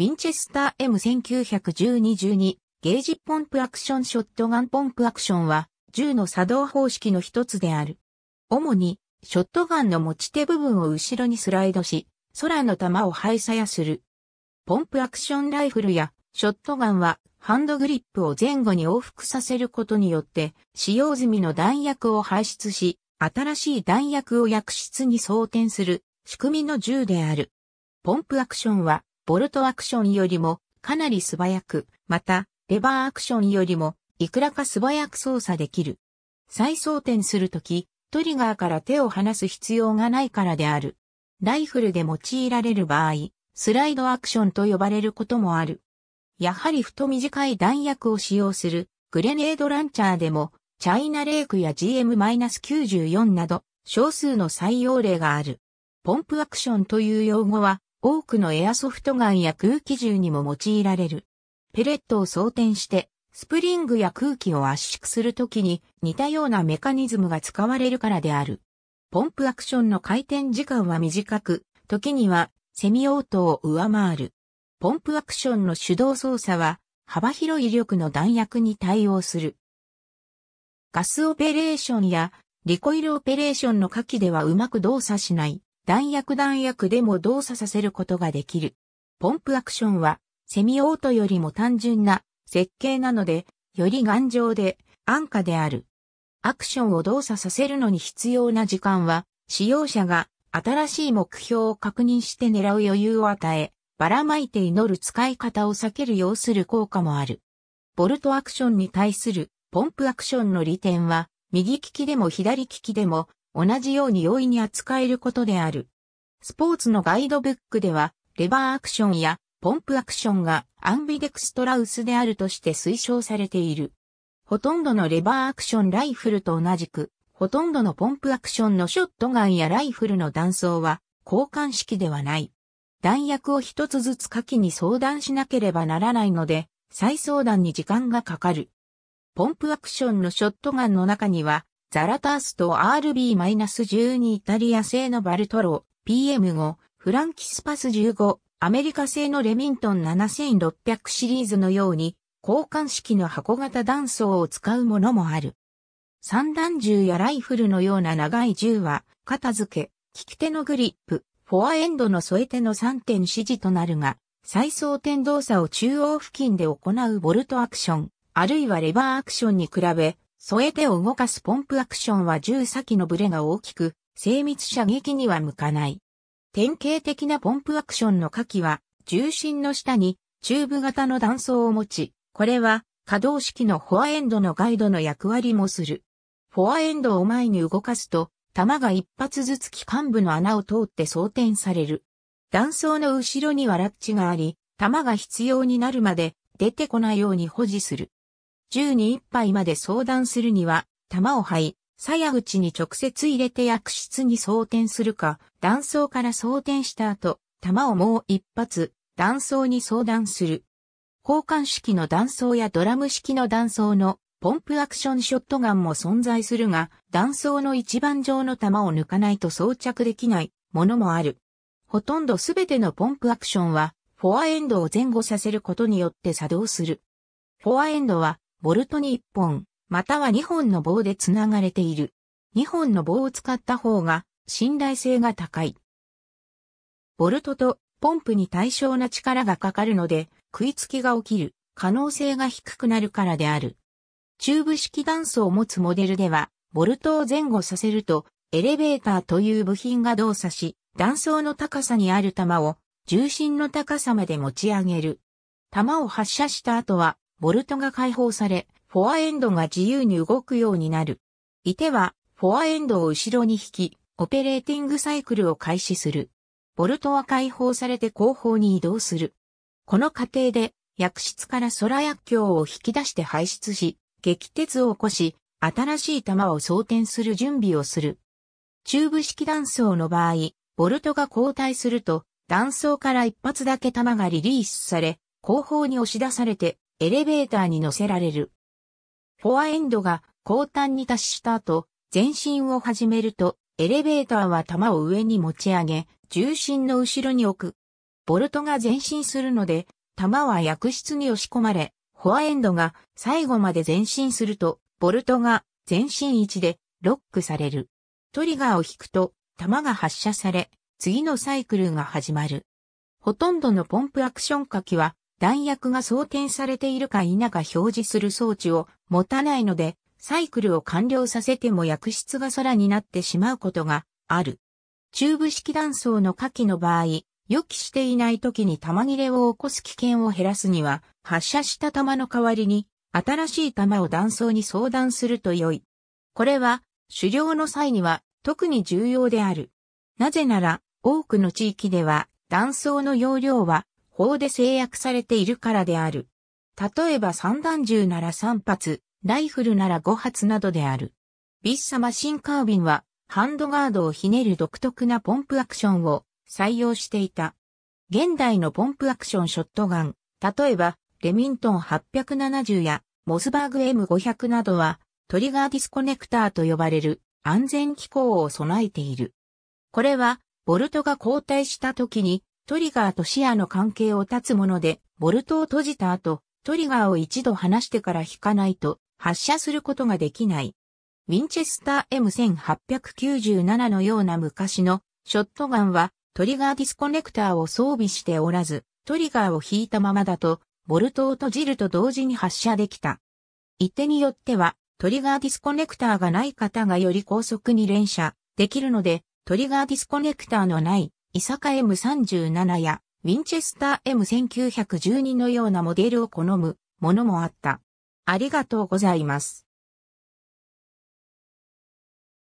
ウィンチェスター M1912-12 ゲージポンプアクションショットガンポンプアクションは銃の作動方式の一つである。主にショットガンの持ち手部分を後ろにスライドし、空の弾を排射やする。ポンプアクションライフルやショットガンはハンドグリップを前後に往復させることによって使用済みの弾薬を排出し、新しい弾薬を薬室に装填する仕組みの銃である。ポンプアクションはボルトアクションよりもかなり素早く、また、レバーアクションよりもいくらか素早く操作できる。再装填するとき、トリガーから手を離す必要がないからである。ライフルで用いられる場合、スライドアクションと呼ばれることもある。やはり太短い弾薬を使用するグレネードランチャーでも、チャイナレイクや GM-94 など、少数の採用例がある。ポンプアクションという用語は、多くのエアソフトガンや空気銃にも用いられる。ペレットを装填して、スプリングや空気を圧縮するときに似たようなメカニズムが使われるからである。ポンプアクションの回転時間は短く、時にはセミオートを上回る。ポンプアクションの手動操作は幅広い威力の弾薬に対応する。ガスオペレーションやリコイルオペレーションの下記ではうまく動作しない。弾薬弾薬でも動作させることができる。ポンプアクションは、セミオートよりも単純な設計なので、より頑丈で安価である。アクションを動作させるのに必要な時間は、使用者が新しい目標を確認して狙う余裕を与え、ばらまいて祈る使い方を避ける要する効果もある。ボルトアクションに対するポンプアクションの利点は、右利きでも左利きでも同じように容易に扱えることである。スポーツのガイドブックでは、レバーアクションやポンプアクションがアンビデクストラウスであるとして推奨されている。ほとんどのレバーアクションライフルと同じく、ほとんどのポンプアクションのショットガンやライフルの弾倉は交換式ではない。弾薬を一つずつ下記に相談しなければならないので、再相談に時間がかかる。ポンプアクションのショットガンの中には、ザラタースト RB-12 イタリア製のバルトロ PM5、フランキスパス15、アメリカ製のレミントン7600シリーズのように、交換式の箱型弾倉を使うものもある。散弾銃やライフルのような長い銃は、片付け、利き手のグリップ、フォアエンドの添え手の3点指示となるが、再装填動作を中央付近で行うボルトアクション、あるいはレバーアクションに比べ、添えてを動かすポンプアクションは銃先のブレが大きく、精密射撃には向かない。典型的なポンプアクションの火器は、重心の下にチューブ型の断層を持ち、これは可動式のフォアエンドのガイドの役割もする。フォアエンドを前に動かすと、弾が一発ずつ機関部の穴を通って装填される。弾層の後ろにはラッチがあり、弾が必要になるまで出てこないように保持する。銃に一杯まで相談するには、弾を這い、鞘口に直接入れて薬室に装填するか、断層から装填した後、弾をもう一発、断層に相談する。交換式の断層やドラム式の断層のポンプアクションショットガンも存在するが、断層の一番上の弾を抜かないと装着できないものもある。ほとんどすべてのポンプアクションは、フォアエンドを前後させることによって作動する。フォアエンドはボルトに1本、または2本の棒で繋がれている。2本の棒を使った方が信頼性が高い。ボルトとポンプに対称な力がかかるので食いつきが起きる可能性が低くなるからである。チューブ式断層を持つモデルでは、ボルトを前後させるとエレベーターという部品が動作し、断層の高さにある球を重心の高さまで持ち上げる。弾を発射した後はボルトが解放され、フォアエンドが自由に動くようになる。いては、フォアエンドを後ろに引き、オペレーティングサイクルを開始する。ボルトは解放されて後方に移動する。この過程で、薬室から空薬莢を引き出して排出し、撃鉄を起こし、新しい弾を装填する準備をする。中部式断層の場合、ボルトが交代すると、断層から一発だけ弾がリリースされ、後方に押し出されて、エレベーターに乗せられる。フォアエンドが後端に達した後、前進を始めると、エレベーターは弾を上に持ち上げ、重心の後ろに置く。ボルトが前進するので、弾は薬室に押し込まれ、フォアエンドが最後まで前進すると、ボルトが前進位置でロックされる。トリガーを引くと、弾が発射され、次のサイクルが始まる。ほとんどのポンプアクション火器は弾薬が装填されているか否か表示する装置を持たないので、サイクルを完了させても薬室が空になってしまうことがある。チューブ式断層の火器の場合、予期していない時に弾切れを起こす危険を減らすには、発射した弾の代わりに、新しい弾を断層に相談すると良い。これは、狩猟の際には特に重要である。なぜなら、多くの地域では、断層の容量は法で制約されているからである。例えば散弾銃なら3発、ライフルなら5発などである。ビッサマシンカービンは、ハンドガードをひねる独特なポンプアクションを採用していた。現代のポンプアクションショットガン、例えば、レミントン870やモスバーグ M500 などは、トリガーディスコネクターと呼ばれる安全機構を備えている。これは、ボルトが交代した時にトリガーと視野の関係を断つもので、ボルトを閉じた後、トリガーを一度離してから引かないと発射することができない。ウィンチェスター M1897 のような昔のショットガンはトリガーディスコネクターを装備しておらず、トリガーを引いたままだと、ボルトを閉じると同時に発射できた。一手によっては、トリガーディスコネクターがない方がより高速に連射できるので、トリガーディスコネクターのないイサカ M37 やウィンチェスター M1912 のようなモデルを好むものもあった。ありがとうございます。